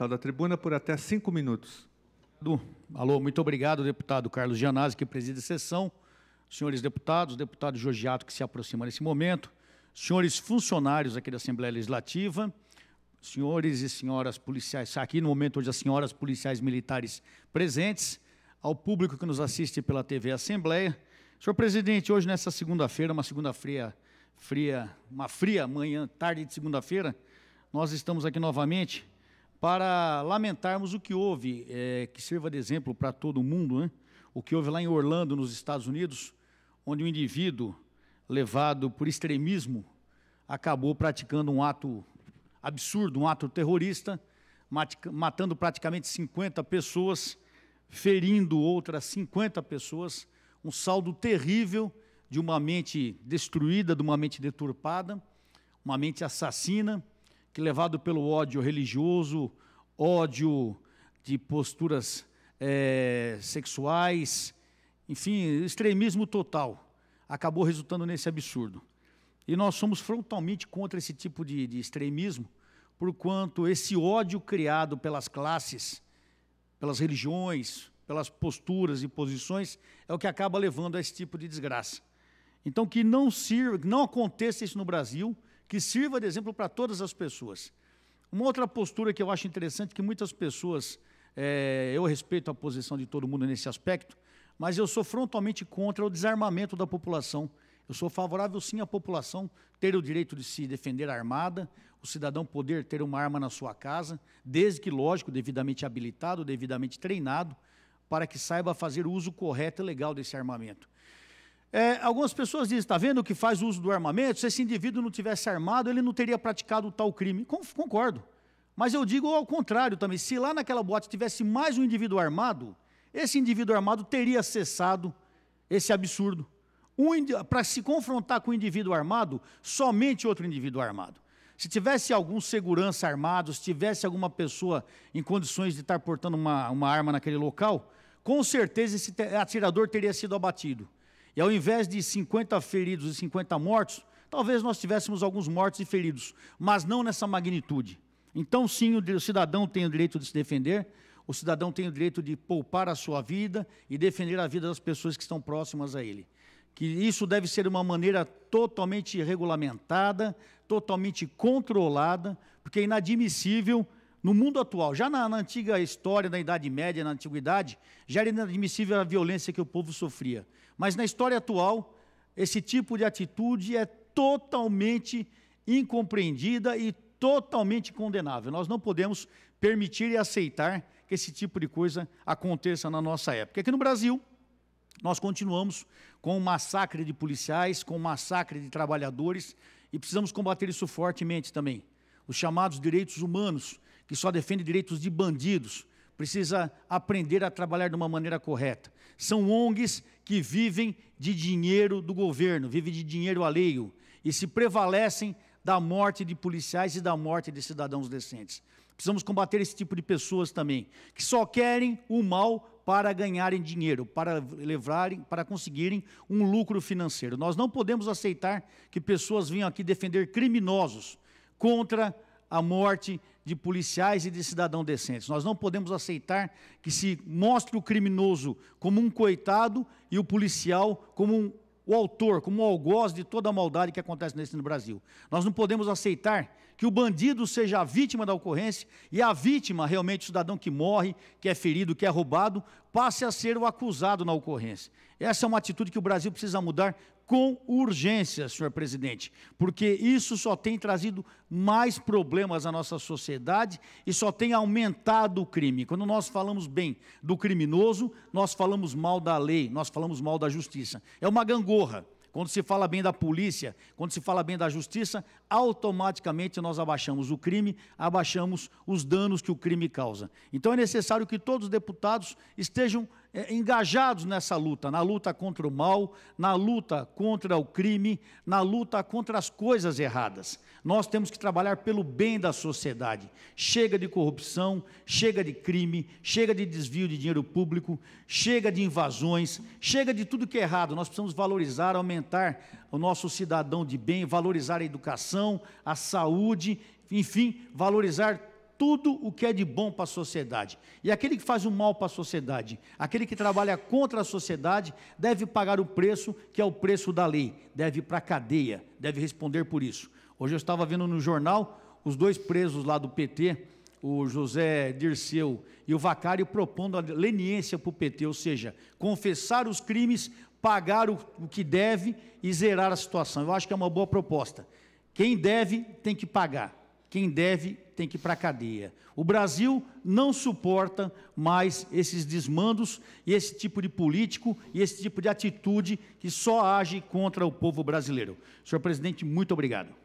Tá, da tribuna por até cinco minutos. Alô, muito obrigado, deputado Carlos Gianazzi, que preside a sessão, senhores deputados, deputado Jorgiato, que se aproxima nesse momento, senhores funcionários aqui da Assembleia Legislativa, senhores e senhoras policiais, aqui no momento hoje as senhoras policiais militares presentes, ao público que nos assiste pela TV Assembleia. Senhor presidente, hoje nessa segunda-feira, uma segunda fria, fria, uma fria manhã, tarde de segunda-feira, nós estamos aqui novamente para lamentarmos o que houve, é, que sirva de exemplo para todo mundo, né? o que houve lá em Orlando, nos Estados Unidos, onde um indivíduo levado por extremismo acabou praticando um ato absurdo, um ato terrorista, matando praticamente 50 pessoas, ferindo outras 50 pessoas, um saldo terrível de uma mente destruída, de uma mente deturpada, uma mente assassina, que levado pelo ódio religioso, ódio de posturas é, sexuais, enfim, extremismo total, acabou resultando nesse absurdo. E nós somos frontalmente contra esse tipo de, de extremismo, porquanto esse ódio criado pelas classes, pelas religiões, pelas posturas e posições, é o que acaba levando a esse tipo de desgraça. Então, que não, sirva, que não aconteça isso no Brasil, que sirva de exemplo para todas as pessoas. Uma outra postura que eu acho interessante, que muitas pessoas, é, eu respeito a posição de todo mundo nesse aspecto, mas eu sou frontalmente contra o desarmamento da população. Eu sou favorável sim à população ter o direito de se defender armada, o cidadão poder ter uma arma na sua casa, desde que, lógico, devidamente habilitado, devidamente treinado, para que saiba fazer o uso correto e legal desse armamento. É, algumas pessoas dizem, está vendo que faz uso do armamento? Se esse indivíduo não tivesse armado, ele não teria praticado tal crime. concordo. Mas eu digo ao contrário também. Se lá naquela boate tivesse mais um indivíduo armado, esse indivíduo armado teria cessado esse absurdo. Um, Para se confrontar com o um indivíduo armado, somente outro indivíduo armado. Se tivesse algum segurança armado, se tivesse alguma pessoa em condições de estar portando uma, uma arma naquele local, com certeza esse atirador teria sido abatido. E ao invés de 50 feridos e 50 mortos, talvez nós tivéssemos alguns mortos e feridos, mas não nessa magnitude. Então, sim, o cidadão tem o direito de se defender, o cidadão tem o direito de poupar a sua vida e defender a vida das pessoas que estão próximas a ele. Que isso deve ser uma maneira totalmente regulamentada, totalmente controlada, porque é inadmissível no mundo atual. Já na, na, antiga história, na Idade Média, na Antiguidade, já era inadmissível a violência que o povo sofria. Mas na história atual, esse tipo de atitude é totalmente incompreendida e totalmente condenável. Nós não podemos permitir e aceitar que esse tipo de coisa aconteça na nossa época. Aqui no Brasil, nós continuamos com o massacre de policiais, com o massacre de trabalhadores e precisamos combater isso fortemente também. Os chamados direitos humanos, que só defende direitos de bandidos, precisa aprender a trabalhar de uma maneira correta. São ONGs que vivem de dinheiro do governo, vivem de dinheiro alheio e se prevalecem da morte de policiais e da morte de cidadãos decentes. Precisamos combater esse tipo de pessoas também, que só querem o mal para ganharem dinheiro, para levarem, para conseguirem um lucro financeiro. Nós não podemos aceitar que pessoas venham aqui defender criminosos contra a morte de policiais e de cidadão decentes. Nós não podemos aceitar que se mostre o criminoso como um coitado e o policial como um, o autor, como o algoz de toda a maldade que acontece nesse no Brasil. Nós não podemos aceitar que o bandido seja a vítima da ocorrência e a vítima, realmente, o cidadão que morre, que é ferido, que é roubado, passe a ser o acusado na ocorrência. Essa é uma atitude que o Brasil precisa mudar com urgência, senhor presidente, porque isso só tem trazido mais problemas à nossa sociedade e só tem aumentado o crime. Quando nós falamos bem do criminoso, nós falamos mal da lei, nós falamos mal da justiça. É uma gangorra. Quando se fala bem da polícia, quando se fala bem da justiça, automaticamente nós abaixamos o crime, abaixamos os danos que o crime causa. Então é necessário que todos os deputados estejam é, engajados nessa luta, na luta contra o mal, na luta contra o crime, na luta contra as coisas erradas. Nós temos que trabalhar pelo bem da sociedade. Chega de corrupção, chega de crime, chega de desvio de dinheiro público, chega de invasões, chega de tudo que é errado. Nós precisamos valorizar, aumentar o nosso cidadão de bem, valorizar a educação, a saúde, enfim, valorizar tudo o que é de bom para a sociedade. E aquele que faz o mal para a sociedade, aquele que trabalha contra a sociedade, deve pagar o preço, que é o preço da lei, deve ir para a cadeia, deve responder por isso. Hoje eu estava vendo no jornal os dois presos lá do PT, o José Dirceu e o Vacário, propondo a leniência para o PT, ou seja, confessar os crimes, pagar o, o que deve e zerar a situação. Eu acho que é uma boa proposta. Quem deve tem que pagar. Quem deve tem que ir para a cadeia. O Brasil não suporta mais esses desmandos e esse tipo de político e esse tipo de atitude que só age contra o povo brasileiro. Senhor presidente, muito obrigado.